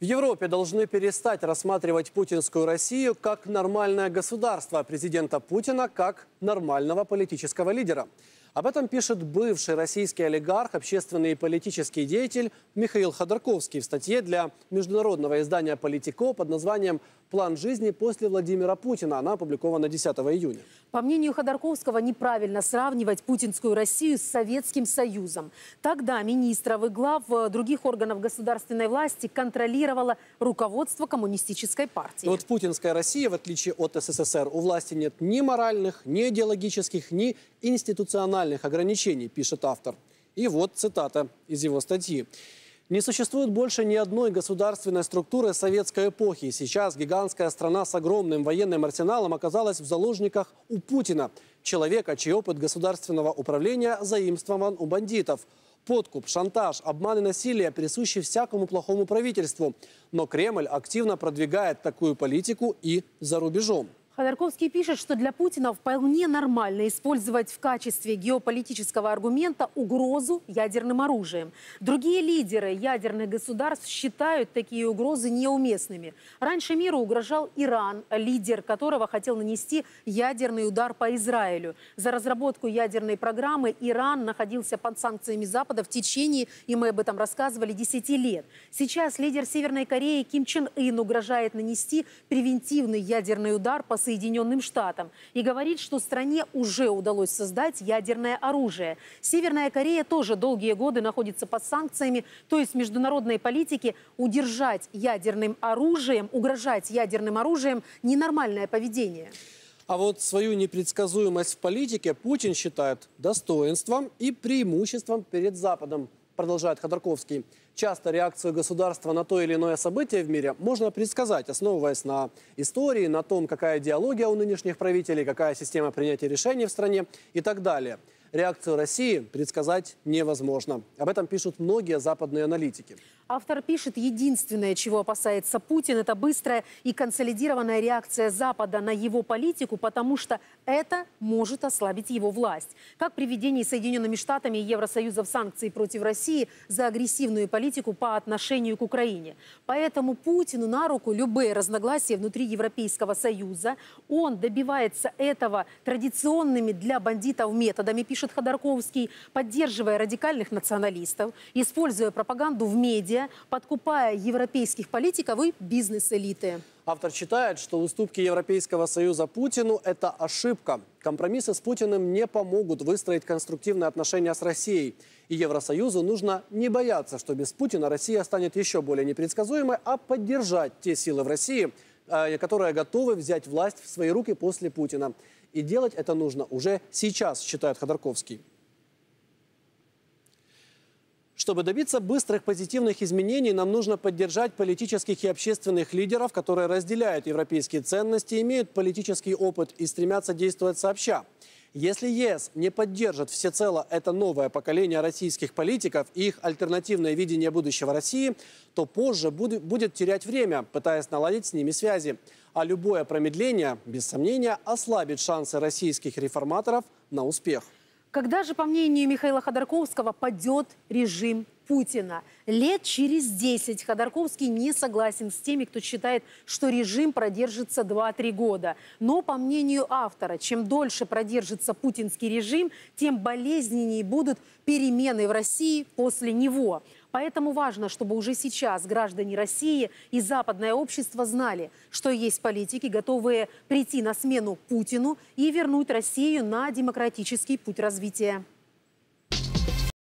В Европе должны перестать рассматривать путинскую Россию как нормальное государство, а президента Путина как нормального политического лидера. Об этом пишет бывший российский олигарх, общественный и политический деятель Михаил Ходорковский в статье для международного издания «Политико» под названием «План жизни после Владимира Путина». Она опубликована 10 июня. По мнению Ходорковского, неправильно сравнивать путинскую Россию с Советским Союзом. Тогда министров и глав э, других органов государственной власти контролировало руководство коммунистической партии. Но вот путинская Россия в отличие от СССР, у власти нет ни моральных, ни идеологических, ни институциональных национальных ограничений, пишет автор. И вот цитата из его статьи. Не существует больше ни одной государственной структуры советской эпохи. Сейчас гигантская страна с огромным военным арсеналом оказалась в заложниках у Путина, человека, чей опыт государственного управления заимствован у бандитов. Подкуп, шантаж, обман и насилие присущи всякому плохому правительству. Но Кремль активно продвигает такую политику и за рубежом. Ходорковский пишет, что для Путина вполне нормально использовать в качестве геополитического аргумента угрозу ядерным оружием. Другие лидеры ядерных государств считают такие угрозы неуместными. Раньше миру угрожал Иран, лидер которого хотел нанести ядерный удар по Израилю. За разработку ядерной программы Иран находился под санкциями Запада в течение, и мы об этом рассказывали, 10 лет. Сейчас лидер Северной Кореи Ким Чен Ын угрожает нанести превентивный ядерный удар по Соединенным Штатам и говорит, что стране уже удалось создать ядерное оружие. Северная Корея тоже долгие годы находится под санкциями, то есть международной политике удержать ядерным оружием, угрожать ядерным оружием – ненормальное поведение. А вот свою непредсказуемость в политике Путин считает достоинством и преимуществом перед Западом продолжает Ходорковский, часто реакцию государства на то или иное событие в мире можно предсказать, основываясь на истории, на том, какая идеология у нынешних правителей, какая система принятия решений в стране и так далее – реакцию России предсказать невозможно. Об этом пишут многие западные аналитики. Автор пишет, единственное, чего опасается Путин, это быстрая и консолидированная реакция Запада на его политику, потому что это может ослабить его власть. Как при введении Соединенными Штатами и Евросоюзом санкций против России за агрессивную политику по отношению к Украине. Поэтому Путину на руку любые разногласия внутри Европейского Союза. Он добивается этого традиционными для бандитов методами, пишет пишет Ходорковский, поддерживая радикальных националистов, используя пропаганду в медиа, подкупая европейских политиков и бизнес-элиты. Автор считает, что уступки Европейского Союза Путину – это ошибка. Компромиссы с Путиным не помогут выстроить конструктивные отношения с Россией. И Евросоюзу нужно не бояться, что без Путина Россия станет еще более непредсказуемой, а поддержать те силы в России, э, которые готовы взять власть в свои руки после Путина. И делать это нужно уже сейчас, считает Ходорковский. Чтобы добиться быстрых позитивных изменений, нам нужно поддержать политических и общественных лидеров, которые разделяют европейские ценности, имеют политический опыт и стремятся действовать сообща. Если ЕС не поддержит всецело это новое поколение российских политиков и их альтернативное видение будущего России, то позже будет терять время, пытаясь наладить с ними связи. А любое промедление, без сомнения, ослабит шансы российских реформаторов на успех. Когда же, по мнению Михаила Ходорковского, падет режим Путина. Лет через 10 Ходорковский не согласен с теми, кто считает, что режим продержится 2-3 года. Но, по мнению автора, чем дольше продержится путинский режим, тем болезненнее будут перемены в России после него. Поэтому важно, чтобы уже сейчас граждане России и западное общество знали, что есть политики, готовые прийти на смену Путину и вернуть Россию на демократический путь развития.